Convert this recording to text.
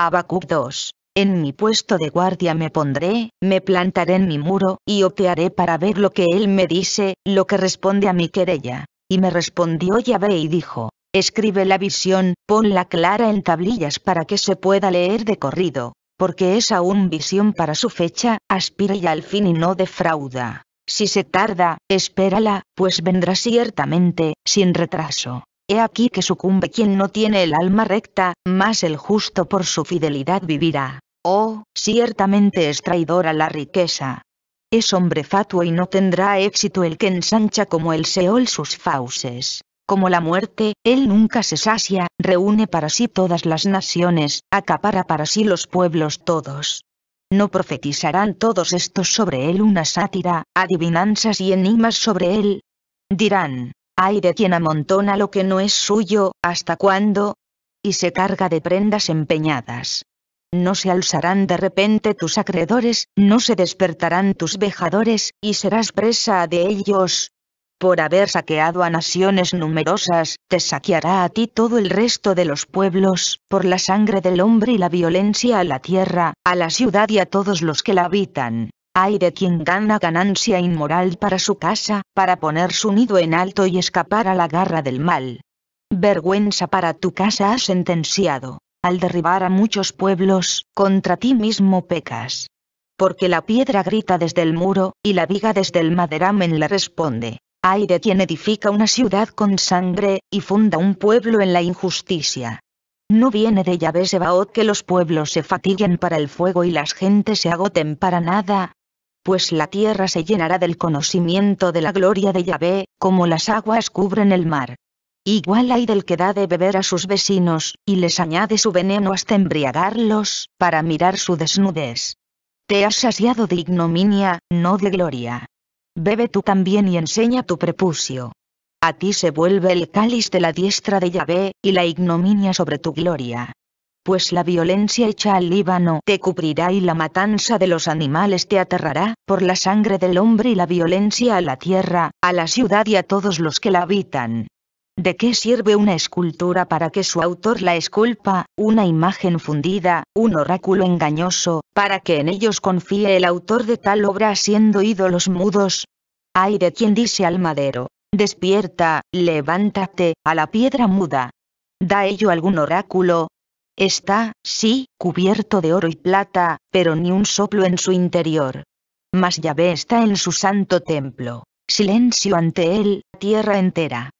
Habacuc 2. En mi puesto de guardia me pondré, me plantaré en mi muro, y otearé para ver lo que él me dice, lo que responde a mi querella. Y me respondió Yahvé y dijo, escribe la visión, ponla clara en tablillas para que se pueda leer de corrido, porque es aún visión para su fecha, aspira ya al fin y no defrauda. Si se tarda, espérala, pues vendrá ciertamente, sin retraso. He aquí que sucumbe quien no tiene el alma recta, mas el justo por su fidelidad vivirá. Oh, ciertamente es a la riqueza. Es hombre fatuo y no tendrá éxito el que ensancha como el Seol sus fauces. Como la muerte, él nunca se sacia, reúne para sí todas las naciones, acapara para sí los pueblos todos. No profetizarán todos estos sobre él una sátira, adivinanzas y enigmas sobre él. Dirán, hay de quien amontona lo que no es suyo, ¿hasta cuándo? Y se carga de prendas empeñadas. No se alzarán de repente tus acreedores, no se despertarán tus vejadores, y serás presa de ellos. Por haber saqueado a naciones numerosas, te saqueará a ti todo el resto de los pueblos, por la sangre del hombre y la violencia a la tierra, a la ciudad y a todos los que la habitan. Hay de quien gana ganancia inmoral para su casa, para poner su nido en alto y escapar a la garra del mal. Vergüenza para tu casa has sentenciado. Al derribar a muchos pueblos, contra ti mismo pecas. Porque la piedra grita desde el muro, y la viga desde el maderamen le responde. Hay de quien edifica una ciudad con sangre, y funda un pueblo en la injusticia. No viene de Yahvé Sebaot que los pueblos se fatiguen para el fuego y las gentes se agoten para nada, pues la tierra se llenará del conocimiento de la gloria de Yahvé, como las aguas cubren el mar. Igual hay del que da de beber a sus vecinos, y les añade su veneno hasta embriagarlos, para mirar su desnudez. Te has saciado de ignominia, no de gloria. Bebe tú también y enseña tu prepucio. A ti se vuelve el cáliz de la diestra de Yahvé, y la ignominia sobre tu gloria pues la violencia hecha al Líbano te cubrirá y la matanza de los animales te aterrará, por la sangre del hombre y la violencia a la tierra, a la ciudad y a todos los que la habitan. ¿De qué sirve una escultura para que su autor la esculpa, una imagen fundida, un oráculo engañoso, para que en ellos confíe el autor de tal obra siendo ídolos mudos? Ay de quien dice al madero, despierta, levántate, a la piedra muda. ¿Da ello algún oráculo, Está, sí, cubierto de oro y plata, pero ni un soplo en su interior. Mas Yahvé está en su santo templo. Silencio ante él, tierra entera.